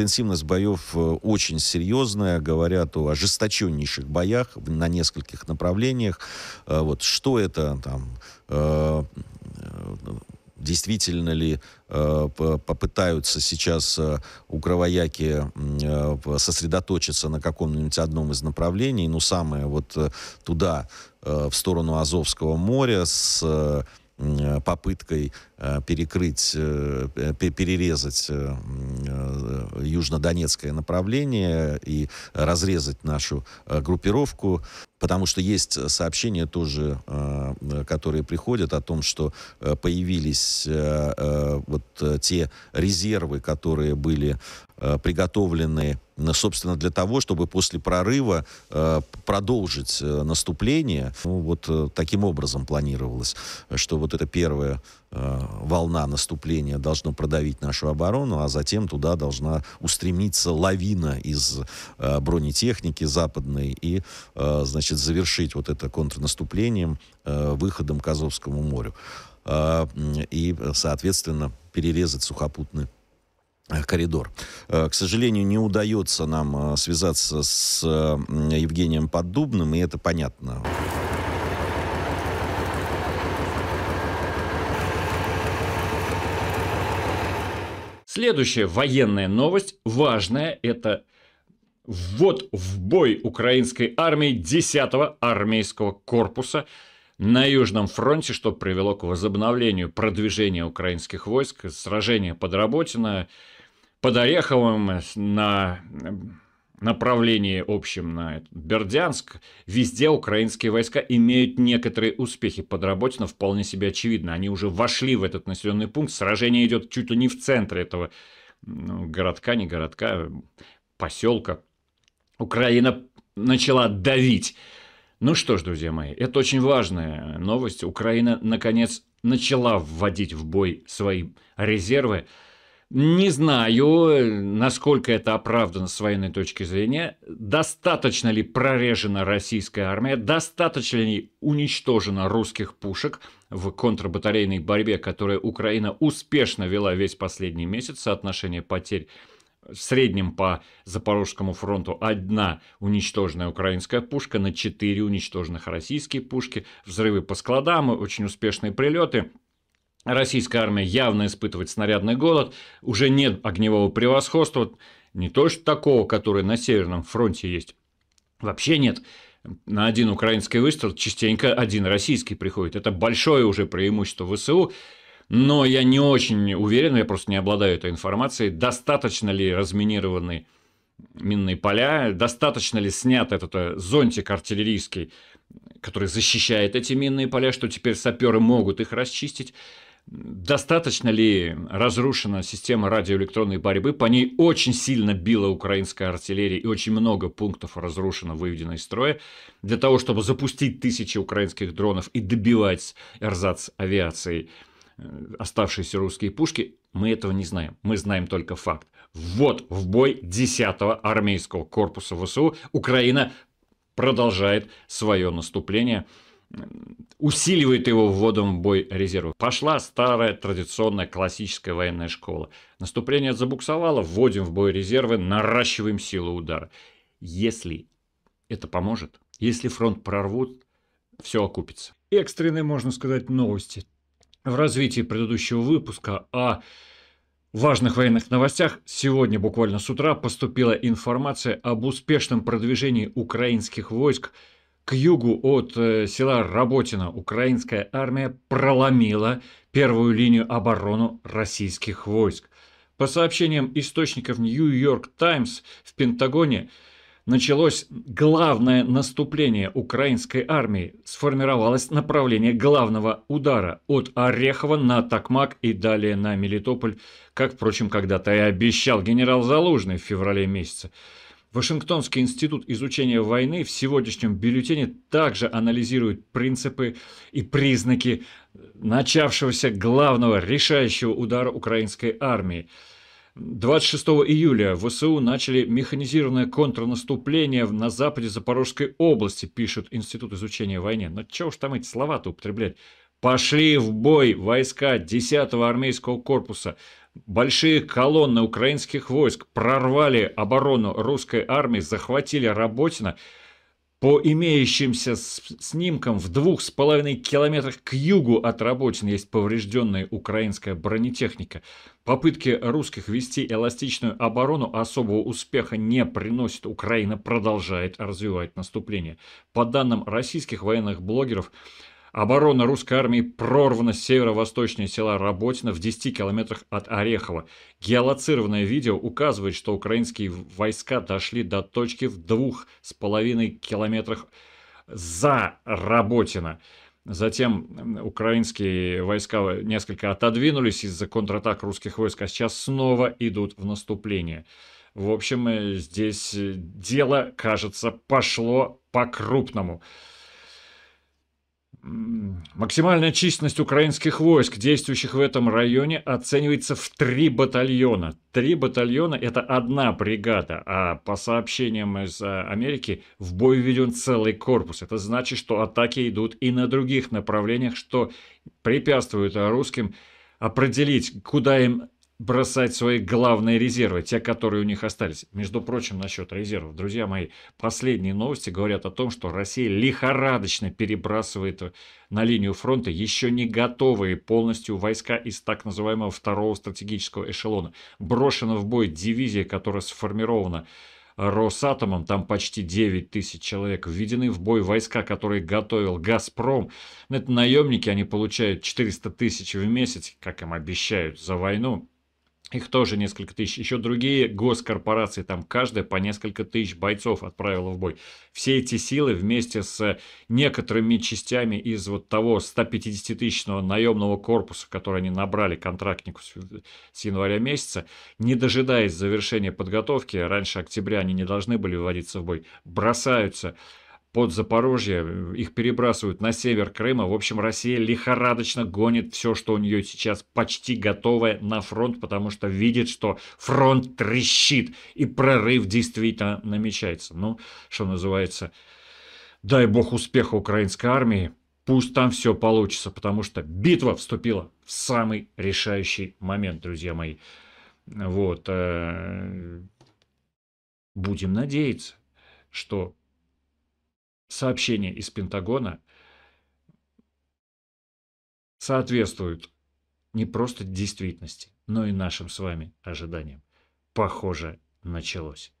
интенсивность боев э, очень серьезная, говорят о ожесточеннейших боях на нескольких направлениях. Э, вот что это там э, действительно ли попытаются сейчас э, сосредоточиться на каком-нибудь одном из направлений, ну, самое вот туда, в сторону Азовского моря с попыткой перекрыть, перерезать южнодонецкое направление и разрезать нашу э, группировку, потому что есть сообщения тоже, э, которые приходят о том, что э, появились вот те резервы, которые были приготовлены собственно, для того, чтобы после прорыва э, продолжить э, наступление. Ну, вот э, таким образом планировалось, что вот эта первая волна наступления должна продавить нашу оборону, а затем туда должна устремиться лавина из бронетехники западной и, значит, завершить вот это контрнаступлением выходом к Азовскому морю и, соответственно, перерезать сухопутный Э, коридор. Э, к сожалению, не удается нам э, связаться с Евгением Поддубным, и это понятно. Следующая военная новость, важная, это ввод в бой украинской армии 10-го армейского корпуса – на Южном фронте, что привело к возобновлению продвижения украинских войск, сражение под Работино, под Ореховым на направлении общем на Бердянск, везде украинские войска имеют некоторые успехи под Работино, вполне себе очевидно. Они уже вошли в этот населенный пункт, сражение идет чуть ли не в центре этого ну, городка, не городка, поселка. Украина начала давить ну что ж, друзья мои, это очень важная новость. Украина, наконец, начала вводить в бой свои резервы. Не знаю, насколько это оправдано с военной точки зрения. Достаточно ли прорежена российская армия? Достаточно ли уничтожено русских пушек в контрбатарейной борьбе, которую Украина успешно вела весь последний месяц? Соотношение потерь в среднем по Запорожскому фронту одна уничтоженная украинская пушка на четыре уничтоженных российские пушки, взрывы по складам, очень успешные прилеты. Российская армия явно испытывает снарядный голод, уже нет огневого превосходства, не то что такого, которое на Северном фронте есть, вообще нет на один украинский выстрел частенько один российский приходит. Это большое уже преимущество ВСУ но я не очень уверен, я просто не обладаю этой информацией, достаточно ли разминированы минные поля, достаточно ли снят этот э, зонтик артиллерийский, который защищает эти минные поля, что теперь саперы могут их расчистить. Достаточно ли разрушена система радиоэлектронной борьбы? По ней очень сильно била украинская артиллерия, и очень много пунктов разрушено, выведено из строя. Для того, чтобы запустить тысячи украинских дронов и добивать эрзац авиацией Э, оставшиеся русские пушки, мы этого не знаем. Мы знаем только факт. Вот в бой 10-го армейского корпуса ВСУ Украина продолжает свое наступление, усиливает его вводом в бой резервов. Пошла старая традиционная классическая военная школа. Наступление забуксовало, вводим в бой резервы, наращиваем силу удара. Если это поможет, если фронт прорвут, все окупится. Экстренные, можно сказать, новости в развитии предыдущего выпуска о важных военных новостях сегодня буквально с утра поступила информация об успешном продвижении украинских войск к югу от э, села Работино. Украинская армия проломила первую линию обороны российских войск. По сообщениям источников New York Times в Пентагоне, началось главное наступление украинской армии, сформировалось направление главного удара от Орехова на Токмак и далее на Мелитополь, как, впрочем, когда-то и обещал генерал Залужный в феврале месяце. Вашингтонский институт изучения войны в сегодняшнем бюллетене также анализирует принципы и признаки начавшегося главного решающего удара украинской армии. 26 июля ВСУ начали механизированное контрнаступление на западе Запорожской области, пишет Институт изучения войны. Но ну, чего уж там эти слова-то употреблять? Пошли в бой войска 10-го армейского корпуса. Большие колонны украинских войск прорвали оборону русской армии, захватили Работино. По имеющимся снимкам в двух с половиной километрах к югу от Работина есть поврежденная украинская бронетехника. Попытки русских вести эластичную оборону особого успеха не приносят. Украина продолжает развивать наступление. По данным российских военных блогеров, Оборона русской армии прорвана с северо восточной села Работино в 10 километрах от Орехова. Геолоцированное видео указывает, что украинские войска дошли до точки в двух с половиной километрах за Работино. Затем украинские войска несколько отодвинулись из-за контратак русских войск, а сейчас снова идут в наступление. В общем, э, здесь э, дело, кажется, пошло по-крупному. Максимальная численность украинских войск, действующих в этом районе, оценивается в три батальона. Три батальона – это одна бригада, а по сообщениям из э, Америки в бой введен целый корпус. Это значит, что атаки идут и на других направлениях, что препятствует русским определить, куда им бросать свои главные резервы, те, которые у них остались. Между прочим, насчет резервов, друзья мои, последние новости говорят о том, что Россия лихорадочно перебрасывает на линию фронта еще не готовые полностью войска из так называемого второго стратегического эшелона. Брошена в бой дивизия, которая сформирована Росатомом, там почти 9 тысяч человек, введены в бой войска, которые готовил «Газпром». Это наемники, они получают 400 тысяч в месяц, как им обещают, за войну. Их тоже несколько тысяч. Еще другие госкорпорации, там каждая по несколько тысяч бойцов отправила в бой. Все эти силы вместе с некоторыми частями из вот того 150-тысячного наемного корпуса, который они набрали контрактнику с, января месяца, не дожидаясь завершения подготовки, раньше октября они не должны были вводиться в бой, бросаются под Запорожье, э, их перебрасывают на север Крыма. В общем, Россия лихорадочно гонит все, что у нее сейчас почти готовое на фронт, потому что видит, что фронт трещит, и прорыв действительно намечается. Ну, что называется, дай бог успеха украинской армии, пусть там все получится, потому что битва вступила в самый решающий момент, друзья мои. Вот. Э, будем надеяться, что сообщения из Пентагона соответствуют не просто действительности, но и нашим с вами ожиданиям. Похоже, началось.